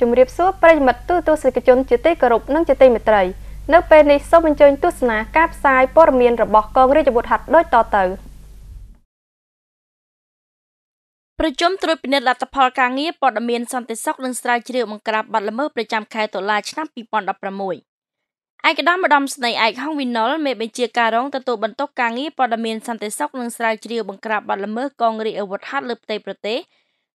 ជំរាបសួរប្រិយមិត្តទូទស្សនិកជនជាទីគោរពនិងជាទីមេត្រី នៅពេលនេះសូមអញ្ជើញទស្សនាការផ្សាយព័ត៌មានរបស់កងរាជវុធហត្ថដូចតទៅប្រជុំត្រួតពិនិត្យលទ្ធផលការងារព័ត៌មានសន្តិសុខនិងស្រាវជ្រាវបង្ក្រាបបទល្មើសប្រចាំខែតុលាឆ្នាំ2016ឯកឧត្តមម្ដមស្នេហ៍ឯកហងវិណុលមេបញ្ជាការរងទទួលបន្ទុកការងារព័ត៌មានសន្តិសុខនិងស្រាវជ្រាវបង្ក្រាបបទល្មើសកងរាជអាវុធហត្ថលើផ្ទៃប្រទេស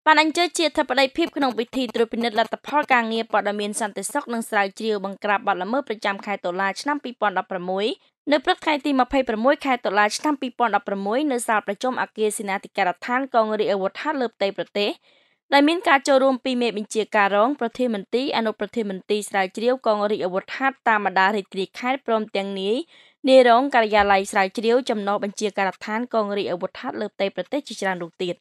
បានអញ្ជើញជាអធិបតីភាពក្នុងពិធីត្រួតពិនិត្យលទ្ធផលការងារព័ត៌មានសន្តិសុខនិងស្រាវជ្រាវបង្ក្រាបបទល្មើសប្រចាំខែតុលាឆ្នាំ2016នៅព្រឹកថ្ងៃទី26ខែតុលាឆ្នាំ2016នៅសាលប្រជុំអគារសេនាធិការដ្ឋានកងរាជអាវុធហត្ថលើផ្ទៃប្រទេសដែលមានការចូលរួមពីមេបញ្ជាការរងប្រធានមន្ត្រីអនុប្រធានមន្ត្រីស្រាវជ្រាវកងរាជអាវុធហត្ថតាមបណ្ដារាជធានីខេត្តព្រមទាំងនាយនាយរងការិយាល័យស្រាវជ្រាវចំណោះបញ្ជាការដ្ឋានកងរាជអាវុធហត្ថលើផ្ទៃប្រទេសជាច្រើនរូបទៀត។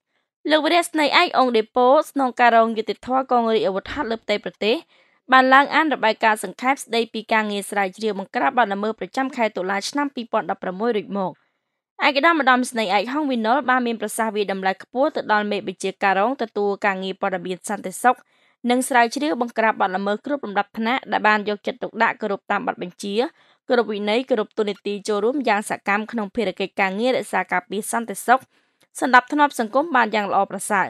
លោកវរៈស្នៃឯកអង្គដេប៉ូស្នងការរងយុតិធធកងរាជអាវុធលើផ្ទៃប្រទេសបានឡើងអានរបាយការណ៍សង្ខេបស្ដីពីការងារស្រាវជ្រាវបង្ក្រាបបទល្មើសប្រចាំខែតុលាឆ្នាំ2016រួចមកឯកឧត្តមម្ដងស្នៃឯកហងវិណុលបានមានប្រសាសន៍វាតម្លៃខ្ពស់ទៅដល់មេបញ្ជាការរងទទួលការងារព័ត៌មានសន្តិសុខនិងស្រាវជ្រាវបង្ក្រាបបទល្មើសគ្រប់លំដាប់ថ្នាក់ដែលបានយកចិត្តទុកដាក់គោរពតាមបទបញ្ជាគោរពវិន័យគោរពទូនីតិចូលរួមយ៉ាងសកម្មក្នុងភារកិច្ចការងាររក្សាការពារសន្តិសុខសន្តិភាពសង្គមបានយ៉ាងល្អប្រសើរ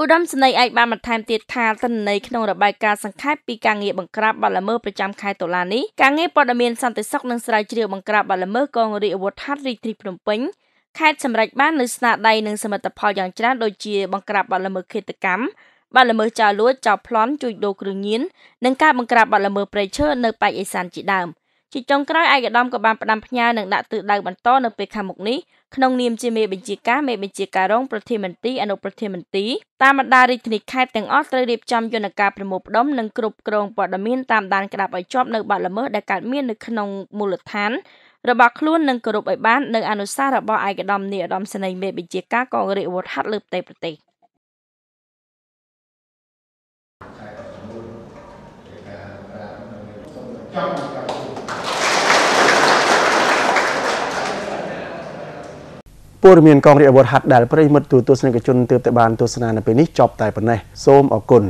ឧត្តមសេនីយ៍ឯកបានបន្ថែមទៀតថាទិន្នន័យក្នុងរបាយការណ៍សង្ខេបពីការងារបង្ក្រាបបទល្មើសប្រចាំខែតុលានេះការងារព័ត៌មានសន្តិសុខនិងស្រាវជ្រាវបង្ក្រាបបទល្មើសកងរាជអាវុធហត្ថរាជធានីភ្នំពេញខេត្តសម្រេចបាននូវស្នាដៃនិងសមិទ្ធផលយ៉ាងច្រើនដូចជាបង្ក្រាបបទល្មើសឃាតកម្មបទល្មើសចោលលួចចោលប្លន់ជួញដូរគ្រឿងញៀននិងការបង្ក្រាបបទល្មើសព្រៃឈើនៅប៉ែកឦសានជាដើម។ជាចុងក្រោយឯកឧត្តមក៏បានផ្ដាំផ្ញើនិងដាក់ទិសដៅបន្តនៅពេលខាងមុខនេះក្នុងនាមជាមេបញ្ជាការមេបញ្ជាការរងប្រធានមន្ត្រីអនុប្រធានមន្ត្រីតាមបណ្ដារាជធានីខេត្តទាំងអស់ត្រូវរៀបចំយន្តការប្រមូលផ្ដុំនិងគ្រប់គ្រងព័ត៌មានតាមដានក្តាប់ឲ្យជាប់នៅបាត់ល្មើសដែលកើតមាននៅក្នុងមូលដ្ឋានរបស់ខ្លួននិងគោរពឲ្យបាននៅអនុសាសន៍របស់ឯកឧត្តមនាយឧត្តមសេនីយ៍មេបញ្ជាការកងរាជអាវុធហត្ថលើផ្ទៃប្រទេសចង់ព័ត៌មានកងរាជអាវុធហាត់ដែលប្រិមិត្តទូទស្សនិកជនទើបតែបានទស្សនានៅពេលនេះចប់តែប៉ុណ្ណេះសូមអរគុណ